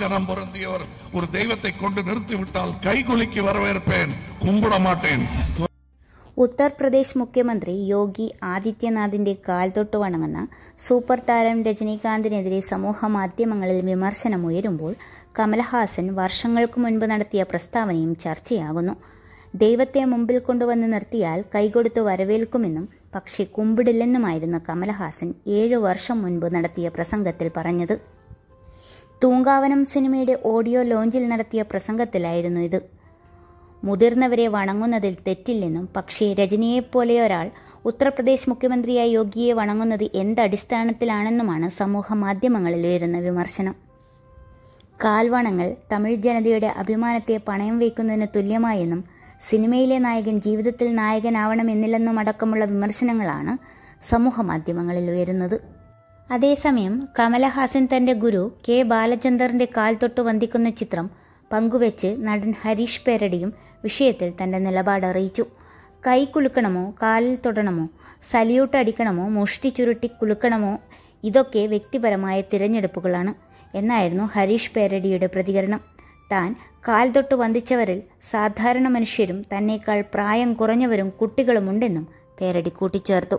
கரம் பொருந்தியவர் ஒரு தெய்வத்தை கொண்டு நிறுத்திவிட்டால் கைகுலுக்கி வரவேற்பேன் கும்பிட மாட்டேன் ഉത്തർപ്രദേശ് മുഖ്യമന്ത്രി യോഗി ആദിത്യനാഥിന്റെ കാൽ തൊട്ട് വണങ്ങുന്ന സൂപ്പർ താരം രജനീകാന്തിനെതിരെ സമൂഹ മാധ്യമങ്ങളിൽ വിമർശനമുയരുമ്പോൾ കമൽഹാസൻ വർഷങ്ങൾക്ക് മുൻപ് നടത്തിയ പ്രസ്താവനയും ചർച്ചയാകുന്നു ദൈവത്തെ മുമ്പിൽ കൊണ്ടുവന്ന് നിർത്തിയാൽ കൈകൊടുത്ത് വരവേൽക്കുമെന്നും പക്ഷെ കുമ്പിടില്ലെന്നുമായിരുന്നു കമൽഹാസൻ ഏഴു വർഷം മുൻപ് നടത്തിയ പ്രസംഗത്തിൽ പറഞ്ഞത് തൂങ്കാവനം സിനിമയുടെ ഓഡിയോ ലോഞ്ചിൽ നടത്തിയ പ്രസംഗത്തിലായിരുന്നു ഇത് മുതിർന്നവരെ വണങ്ങുന്നതിൽ തെറ്റില്ലെന്നും പക്ഷേ രജനിയെപ്പോലെ ഒരാൾ ഉത്തർപ്രദേശ് മുഖ്യമന്ത്രിയായ യോഗിയെ വണങ്ങുന്നത് എന്തടിസ്ഥാനത്തിലാണെന്നുമാണ് സമൂഹ മാധ്യമങ്ങളിൽ ഉയരുന്ന വിമർശനം കാൽവണങ്ങൾ തമിഴ് ജനതയുടെ അഭിമാനത്തെ പണയം വയ്ക്കുന്നതിന് തുല്യമായെന്നും സിനിമയിലെ നായകൻ ജീവിതത്തിൽ നായകനാവണമെന്നില്ലെന്നും അടക്കമുള്ള വിമർശനങ്ങളാണ് സമൂഹ മാധ്യമങ്ങളിൽ ഉയരുന്നത് അതേസമയം കമലഹാസൻ തന്റെ ഗുരു കെ ബാലചന്ദറിന്റെ കാൽ തൊട്ട് വന്ദിക്കുന്ന ചിത്രം പങ്കുവെച്ച് നടൻ ഹരീഷ് പേരടിയും വിഷയത്തിൽ തന്റെ നിലപാട് അറിയിച്ചു കൈ കുലുക്കണമോ കാലിൽ തൊടണമോ സല്യൂട്ട് അടിക്കണമോ മുഷ്ടി ചുരുട്ടി കുലുക്കണമോ ഇതൊക്കെ വ്യക്തിപരമായ തിരഞ്ഞെടുപ്പുകളാണ് എന്നായിരുന്നു ഹരീഷ് പേരടിയുടെ പ്രതികരണം താൻ കാൽ തൊട്ട് വന്ദിച്ചവരിൽ സാധാരണ മനുഷ്യരും തന്നേക്കാൾ പ്രായം കുറഞ്ഞവരും കുട്ടികളുമുണ്ടെന്നും പേരടി കൂട്ടിച്ചേർത്തു